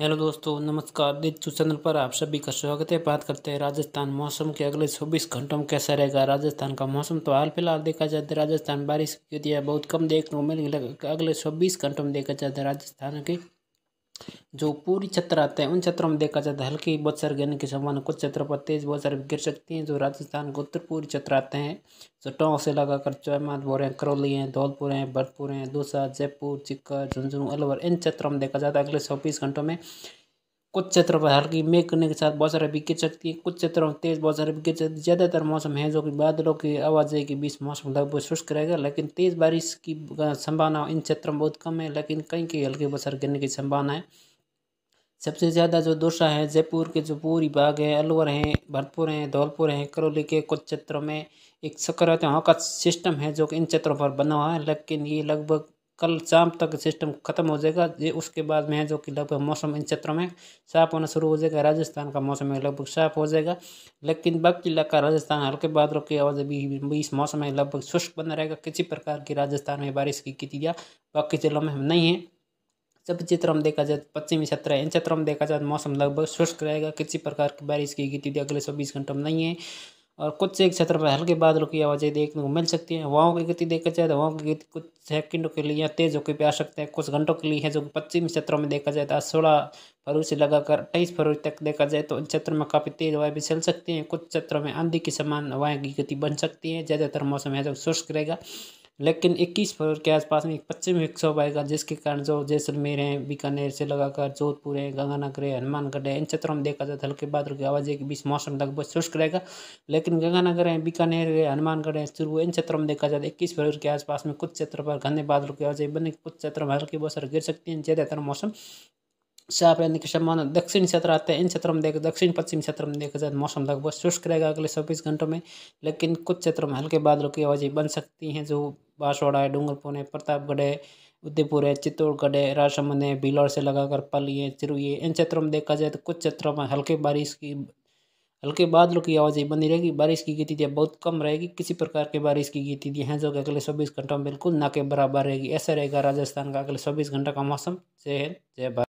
hello दोस्तों नमस्कार दिलचू channel पर आप सभी का स्वागत है बात करते हैं राजस्थान मौसम के अगले चौबीस घंटों में कैसा रहेगा राजस्थान का मौसम तो हाल फिलहाल देखा जाए तो राजस्थान बारिश की बहुत कम देखने को मिलेगी अगले चौबीस घंटों में देखा जाए तो राजस्थान के जो पूरी छत्र आते हैं उन छत्रों में देखा जाता है हल्की बहुत सारे गिरने के समान कुछ छत्रों पर तेज बहुत सारे गिर सकती हैं जो राजस्थान के उत्तर पूर्वी छत्र आते हैं जो टोंक से लगाकर चौमाधपुर हैं करौली हैं धौलपुर हैं भरतपुर हैं दूसरा जयपुर चिक्कर झुंझुनू अलवर इन क्षेत्रों में देखा जाता है अगले चौबीस घंटों में कुछ क्षेत्रों पर हल्की मेघ करने के साथ बहुत सारे गिर सकती है कुछ क्षेत्रों में तेज बहुत सारे गिर सकती है ज़्यादातर मौसम है जो कि बादलों की आवाजाही के बीच मौसम लगभग शुष्क रहेगा लेकिन तेज़ बारिश की संभावना इन क्षेत्रों में बहुत कम है लेकिन कहीं कहीं हल्के बसर गिरने की संभावना है सबसे ज़्यादा जो दोषा है जयपुर के जो पूरी बाग है अलवर हैं भरतपुर हैं धौलपुर हैं करौली के कुछ क्षेत्रों में एक सक्रिय वहाँ का सिस्टम है जो कि इन क्षेत्रों पर बना हुआ है लेकिन ये लगभग कल शाम तक सिस्टम खत्म हो जाएगा ये उसके बाद में है जो कि लगभग मौसम इन क्षेत्रों में साफ होना शुरू हो जाएगा राजस्थान का मौसम लगभग साफ हो जाएगा लेकिन बाकी इलाका राजस्थान हल्के बादलों की आवाज़ अभी इस मौसम में लगभग शुष्क बना रहेगा किसी प्रकार की राजस्थान में बारिश की क्रिया बाकी जिलों में हम नहीं है जब चित्र में देखा जाए तो पश्चिमी क्षेत्र है इन क्षेत्रों में देखा जाए तो मौसम लगभग शुष्क रहेगा किसी प्रकार की बारिश की गति अगले चौबीस घंटों में नहीं है और कुछ से एक क्षेत्र पर हल्के बादलों की आवाजें देखने को मिल सकती है हवाओं की गति देखा जाए तो हवाओं की गति कुछ सेकंडों के लिए तेज होकर भी आ सकते हैं कुछ घंटों के लिए है जो पश्चिम क्षेत्रों में देखा जाए तो सोलह फरवरी से लगाकर अट्ठाईस फरवरी तक देखा जाए तो इन क्षेत्रों में काफ़ी तेज हवाएं भी चल सकती हैं कुछ क्षेत्रों में आंधी की समान हवाएं की गति बन सकती है ज़्यादातर मौसम है जो शुष्क रहेगा लेकिन इक्कीस फरवरी के आसपास में एक पश्चिम विक्षोभ आएगा जिसके कारण जो जैसलमेर है बीकानेर से लगाकर जोधपुर है गंगानगर है हनुमानगढ़ है इन क्षेत्रों में देखा जाए तो हल्के बादल की आवाजाही के बीच मौसम लगभग शुष्क रहेगा लेकिन गंगानगर है बीकानेर है हनुमानगढ़ है चुरू इन क्षेत्रों में देखा जाए तो इक्कीस फरवरी के आसपास में कुछ क्षेत्रों पर घने बादलों की आवाजाही बने कुछ क्षेत्रों में हल्की बसर गिर सकती है ज़्यादातर मौसम साफ रहने की संभावना दक्षिण क्षेत्र आते हैं इन क्षेत्रों में देख दक्षिण पश्चिम क्षेत्र में देखा जाए तो मौसम लगभग शुष्क रहेगा अगले चौबीस घंटों में लेकिन कुछ क्षेत्रों में हल्के बादलों की आवाज़ें बन सकती हैं जो बांसवाड़ा है डूंगरपुर है प्रतापगढ़ है उदयपुर है चित्तौड़गढ़ है राजसमंद है भीलौर से लगाकर पाली है चिरुई है इन क्षेत्रों में देखा जाए तो कुछ क्षेत्रों में हल्की बारिश की हल्के बादलों की आवाजाही बनी रहेगी बारिश की गतिविधियाँ बहुत कम रहेगी किसी प्रकार की बारिश की गतिविधियाँ हैं जो कि अगले चौबीस घंटों में बिल्कुल ना के बराबर रहेगी ऐसा रहेगा राजस्थान का अगले चौबीस घंटा का मौसम जय हिंद जय भारत